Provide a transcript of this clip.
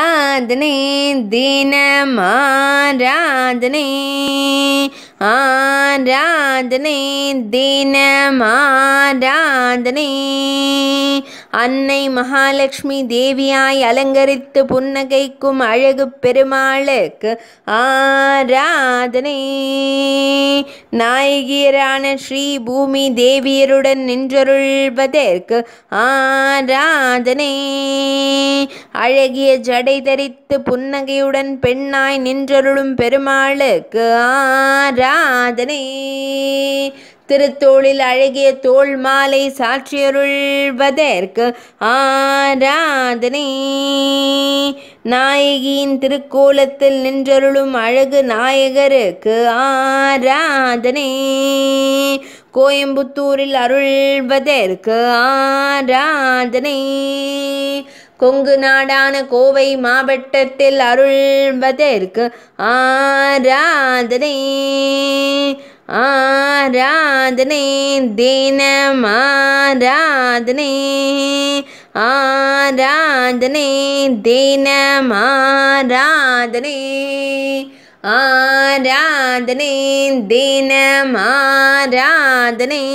ஆராதனை தினமாராதனை ஆராதனை தினமாராதனை அன்னை மகாலட்சுமி தேவியாய் அலங்கரித்து புன்னகைக்கும் அழகு பெருமாளுக்கு ஆராதனை நாயகியரான ஸ்ரீ பூமி தேவியருடன் நின்றொருள்வதற்கு ஆராதனை அழகிய ஜடை தரித்து புன்னகையுடன் பெண்ணாய் நின்றருளும் பெருமாளுக்கு ஆராதனை திருத்தோளில் அழகிய தோல் மாலை சாட்சியருள்வதற்கு ஆராதனை நாயகியின் திருக்கோலத்தில் நின்றருளும் அழகு நாயகருக்கு ஆராதனை கோயம்புத்தூரில் அருள்வதற்கு ஆராதனை கொங்கு நாடான கோவை மாவட்டத்தில் அருள்வதற்கு ஆராதனை ஆராதனை தினம் ஆராதனை ஆராதனை தினம் ஆராதனை ஆராதனை தினம் ஆராதனை